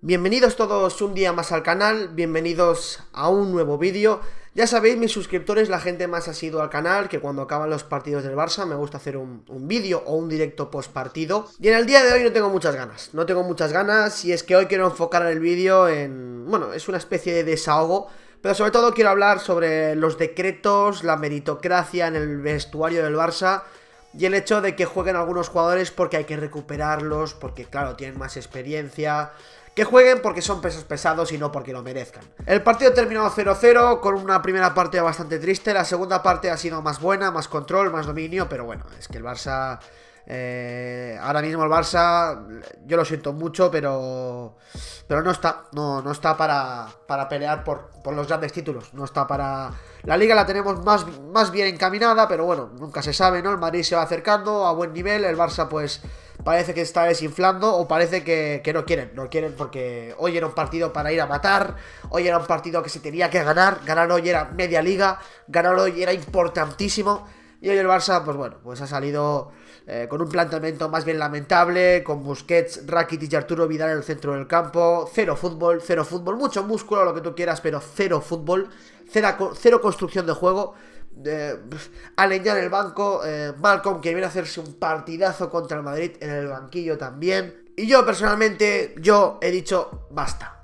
Bienvenidos todos un día más al canal, bienvenidos a un nuevo vídeo. Ya sabéis, mis suscriptores, la gente más ha sido al canal, que cuando acaban los partidos del Barça me gusta hacer un, vídeo o un directo post partido. Y en el día de hoy no tengo muchas ganas, no tengo muchas ganas y es que hoy quiero enfocar el vídeo en... Bueno, es una especie de desahogo, pero sobre todo quiero hablar sobre los decretos, la meritocracia en el vestuario del Barça y el hecho de que jueguen algunos jugadores porque hay que recuperarlos, porque claro, tienen más experiencia... Que jueguen porque son pesos pesados y no porque lo merezcan. El partido terminado 0-0 con una primera parte bastante triste, la segunda parte ha sido más buena, más control, más dominio, pero bueno, es que el Barça... Eh, ahora mismo el Barça, yo lo siento mucho, pero, pero no está, no, está para, para pelear por, los grandes títulos. No está para. La liga la tenemos más, más bien encaminada, pero bueno, nunca se sabe, ¿no? El Madrid se va acercando a buen nivel, el Barça, pues parece que está desinflando o parece que, no quieren. No quieren porque hoy era un partido para ir a matar, hoy era un partido que se tenía que ganar, ganar hoy era media liga, ganar hoy era importantísimo. Y hoy el Barça, pues bueno, pues ha salido eh, con un planteamiento más bien lamentable, con Busquets, Rakitic y Arturo Vidal en el centro del campo, cero fútbol, cero fútbol, mucho músculo, lo que tú quieras, pero cero fútbol, cero construcción de juego eh, alinear el banco. Eh, Malcom que viene a hacerse un partidazo contra el Madrid en el banquillo también. Y yo personalmente, yo he dicho basta.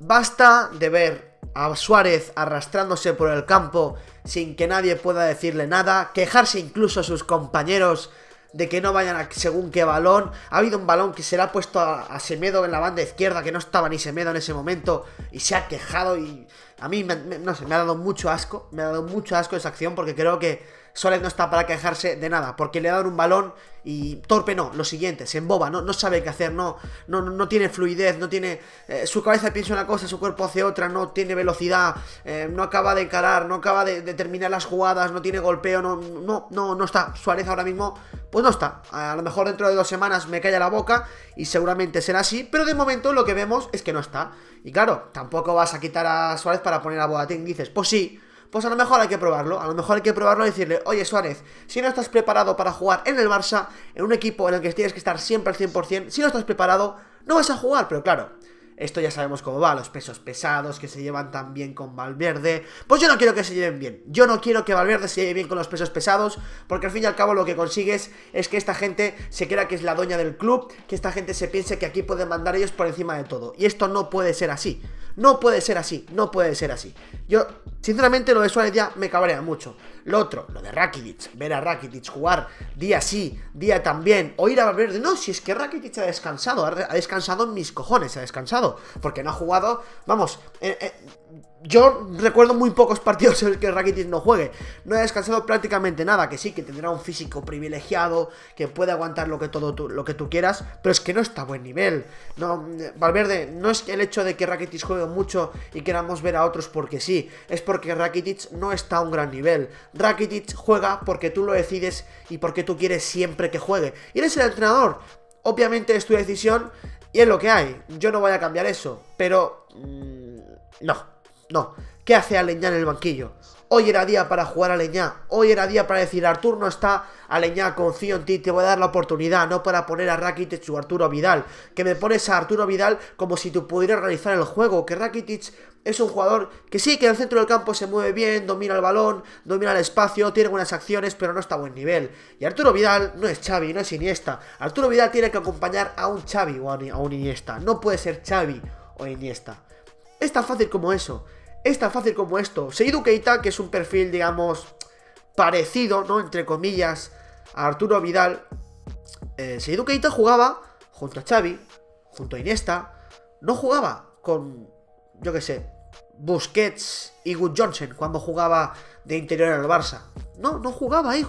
Basta de ver a Suárez arrastrándose por el campo sin que nadie pueda decirle nada, quejarse incluso a sus compañeros de que no vayan a según qué balón. Ha habido un balón que se le ha puesto a, Semedo en la banda izquierda, que no estaba ni Semedo en ese momento, y se ha quejado y a mí, no sé, me ha dado mucho asco, me ha dado mucho asco esa acción porque creo que Suárez no está para quejarse de nada, porque le dan un balón y torpe no, lo siguiente, se emboba, no, sabe qué hacer, no, no, no tiene fluidez, no tiene... Eh, su cabeza piensa una cosa, su cuerpo hace otra, no tiene velocidad, eh, no acaba de encarar, no acaba de, terminar las jugadas, no tiene golpeo, no, no, no, no está. Suárez ahora mismo, pues no está. A lo mejor dentro de dos semanas me calla la boca y seguramente será así, pero de momento lo que vemos es que no está. Y claro, tampoco vas a quitar a Suárez para poner a Boateng, dices, pues sí, pues a lo mejor hay que probarlo. A lo mejor hay que probarlo y decirle, oye Suárez, si no estás preparado para jugar en el Barça, en un equipo en el que tienes que estar siempre al 100%, si no estás preparado, no vas a jugar. Pero claro, esto ya sabemos cómo va, los pesos pesados que se llevan tan bien con Valverde. Pues yo no quiero que se lleven bien. Yo no quiero que Valverde se lleve bien con los pesos pesados, porque al fin y al cabo lo que consigues es que esta gente se crea que es la doña del club, que esta gente se piense que aquí pueden mandar ellos por encima de todo. Y esto no puede ser así. No puede ser así, no puede ser así. Yo Sinceramente, lo de Suárez ya me cabrea mucho. Lo otro, lo de Rakitic, ver a Rakitic jugar día sí, día también, o ir a Valverde. No, si es que Rakitic ha descansado, ha descansado en mis cojones, ha descansado, porque no ha jugado. Vamos, eh, eh, yo recuerdo muy pocos partidos en los que Rakitic no juegue. No ha descansado prácticamente nada, que sí, que tendrá un físico privilegiado, que puede aguantar lo que, todo tú, lo que tú quieras, pero es que no está a buen nivel. No, eh, Valverde, no es el hecho de que Rakitic juegue mucho y queramos ver a otros porque sí, es porque porque Rakitic no está a un gran nivel. Rakitic juega porque tú lo decides y porque tú quieres siempre que juegue. Y eres el entrenador. Obviamente es tu decisión y es lo que hay. Yo no voy a cambiar eso. Pero... Mm, no, no. ¿Qué hace Aleñán en el banquillo? Hoy era día para jugar a Leñá. Hoy era día para decir, Arturo no está, a Leñá, confío en ti, te voy a dar la oportunidad, no para poner a Rakitic o Arturo Vidal. Que me pones a Arturo Vidal como si tú pudieras realizar el juego. Que Rakitic es un jugador que sí, que en el centro del campo se mueve bien, domina el balón, domina el espacio, tiene buenas acciones, pero no está a buen nivel. Y Arturo Vidal no es Xavi, no es Iniesta. Arturo Vidal tiene que acompañar a un Xavi o a un Iniesta. No puede ser Xavi o Iniesta. Es tan fácil como eso. Es tan fácil como esto. Seidu Keita, que es un perfil, digamos, parecido, ¿no? Entre comillas, a Arturo Vidal. Eh, Seidu Keita jugaba junto a Xavi, junto a Iniesta. No jugaba con, yo qué sé, Busquets y Good Johnson cuando jugaba de interior en el Barça. No, no jugaba ahí.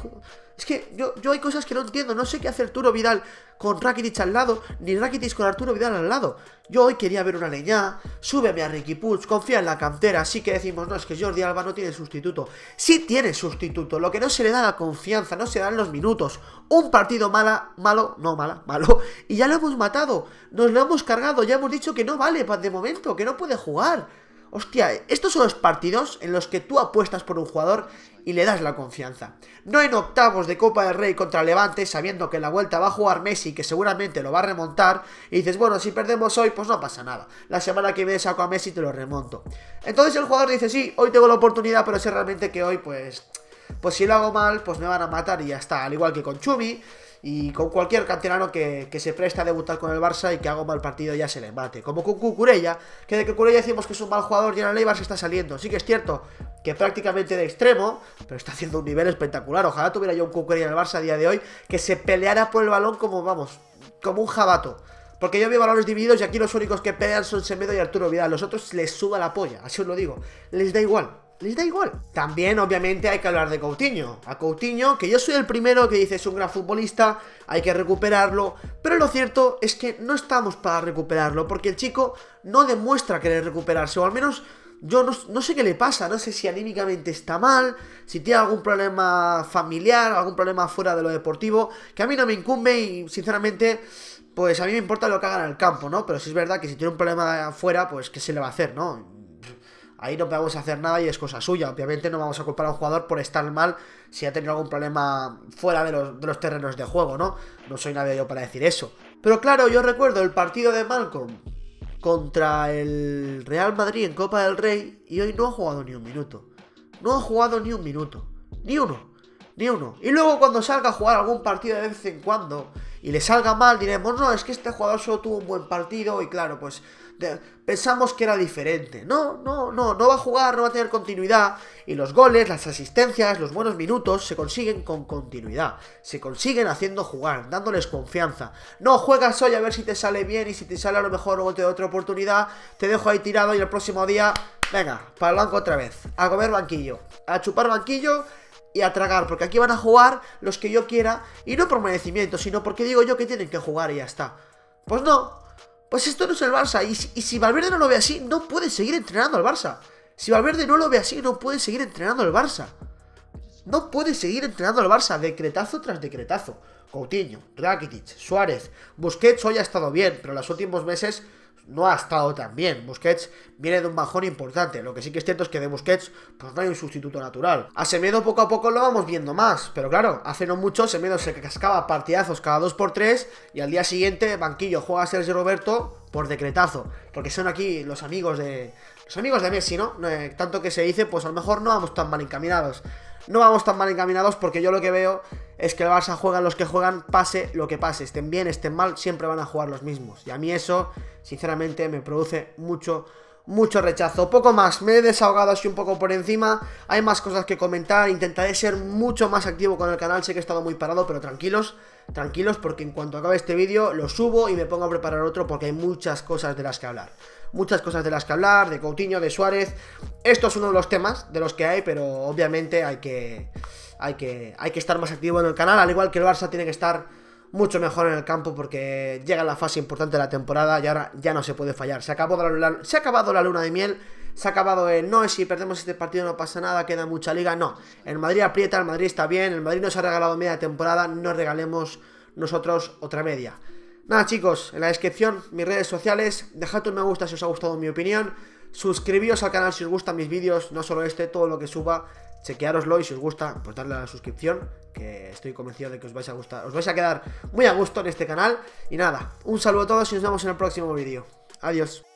Es que yo, yo hay cosas que no entiendo. No sé qué hace Arturo Vidal con Rakitic al lado, ni Rakitic con Arturo Vidal al lado. Yo hoy quería ver una leña, Súbeme a Ricky Puts, confía en la cantera. Así que decimos, no, es que Jordi Alba no tiene sustituto. Sí tiene sustituto. Lo que no se le da la confianza, no se dan los minutos. Un partido mala, malo, no mala, malo. Y ya lo hemos matado. Nos lo hemos cargado. Ya hemos dicho que no vale de momento, que no puede jugar. Hostia, estos son los partidos en los que tú apuestas por un jugador y le das la confianza. No en octavos de Copa del Rey contra Levante, sabiendo que en la vuelta va a jugar Messi, que seguramente lo va a remontar, y dices, bueno, si perdemos hoy, pues no pasa nada. La semana que viene saco a Messi y te lo remonto. Entonces el jugador dice, sí, hoy tengo la oportunidad, pero sé realmente que hoy, pues... Pues si lo hago mal, pues me van a matar y ya está. Al igual que con Chumi, y con cualquier canterano que, se presta a debutar con el Barça y que haga un mal partido ya se le mate. Como con Cucurella, que de Cucurella decimos que es un mal jugador y en el ley se está saliendo. Sí que es cierto que prácticamente de extremo, pero está haciendo un nivel espectacular. Ojalá tuviera yo un Cucurella en el Barça a día de hoy que se peleara por el balón como, vamos, como un jabato. Porque yo veo balones divididos y aquí los únicos que pelean son Semedo y Arturo Vidal. Los otros les suba la polla, así os lo digo. Les da igual les da igual. También, obviamente, hay que hablar de Coutinho. A Coutinho, que yo soy el primero que dice es un gran futbolista, hay que recuperarlo, pero lo cierto es que no estamos para recuperarlo, porque el chico no demuestra querer recuperarse, o al menos yo no, sé qué le pasa, no sé si anímicamente está mal, si tiene algún problema familiar, algún problema fuera de lo deportivo, que a mí no me incumbe y sinceramente, pues a mí me importa lo que hagan en el campo, ¿no? Pero si es verdad que si tiene un problema afuera pues qué se le va a hacer, ¿no? ahí no podemos hacer nada y es cosa suya. Obviamente no vamos a culpar a un jugador por estar mal si ha tenido algún problema fuera de los, terrenos de juego, ¿no? No soy nadie yo para decir eso. Pero claro, yo recuerdo el partido de Malcolm contra el Real Madrid en Copa del Rey y hoy no ha jugado ni un minuto. No ha jugado ni un minuto. Ni uno. Ni uno. Y luego cuando salga a jugar algún partido de vez en cuando y le salga mal, diremos, no, es que este jugador solo tuvo un buen partido y claro, pues pensamos que era diferente. No, no, no, no va a jugar, no va a tener continuidad. Y los goles, las asistencias, los buenos minutos se consiguen con continuidad. Se consiguen haciendo jugar, dándoles confianza. No juegas hoy a ver si te sale bien y si te sale a lo mejor luego te da otra oportunidad. Te dejo ahí tirado y el próximo día, venga, para el banco otra vez. A comer banquillo, a chupar banquillo y a tragar, porque aquí van a jugar los que yo quiera, y no por merecimiento, sino porque digo yo que tienen que jugar y ya está. Pues no, pues esto no es el Barça. Y si, Valverde no lo ve así, no puede seguir entrenando al Barça. Si Valverde no lo ve así, no puede seguir entrenando al Barça. No puede seguir entrenando al Barça, decretazo tras decretazo. Coutinho, Rakitic, Suárez, Busquets hoy ha estado bien, pero en los últimos meses no ha estado tan bien. Busquets viene de un bajón importante. Lo que sí que es cierto es que de Busquets pues no hay un sustituto natural. A Semedo poco a poco lo vamos viendo más. Pero claro, hace no mucho Semedo se cascaba partidazos cada 2x3 y al día siguiente banquillo juega a Sergio Roberto por decretazo. Porque son aquí los amigos de... Los amigos de Messi, ¿no? Eh, tanto que se dice, pues a lo mejor no vamos tan mal encaminados no vamos tan mal encaminados porque yo lo que veo es que el Barça juegan los que juegan, pase lo que pase, estén bien, estén mal, siempre van a jugar los mismos. Y a mí eso, sinceramente, me produce mucho, mucho rechazo. Poco más, me he desahogado así un poco por encima. Hay más cosas que comentar, intentaré ser mucho más activo con el canal. Sé que he estado muy parado, pero tranquilos, tranquilos, porque en cuanto acabe este vídeo lo subo y me pongo a preparar otro porque hay muchas cosas de las que hablar. Muchas cosas de las que hablar, de Coutinho, de Suárez. Esto es uno de los temas de los que hay, pero obviamente hay que, hay que, hay que estar más activo en el canal, al igual que el Barça tiene que estar mucho mejor en el campo porque llega la fase importante de la temporada y ahora ya no se puede fallar. Se, acabó la, se ha acabado la luna de miel, se ha acabado el no, si perdemos este partido no pasa nada, queda mucha liga. No, el Madrid aprieta, el Madrid está bien, el Madrid nos ha regalado media temporada, no regalemos nosotros otra media. Nada chicos, en la descripción mis redes sociales, dejad un me gusta si os ha gustado mi opinión, suscribíos al canal si os gustan mis vídeos, no solo este, todo lo que suba chequeároslo y si os gusta, pues darle a la suscripción, que estoy convencido de que os vais a gustar, os vais a quedar muy a gusto en este canal. Y nada, un saludo a todos y nos vemos en el próximo vídeo. Adiós.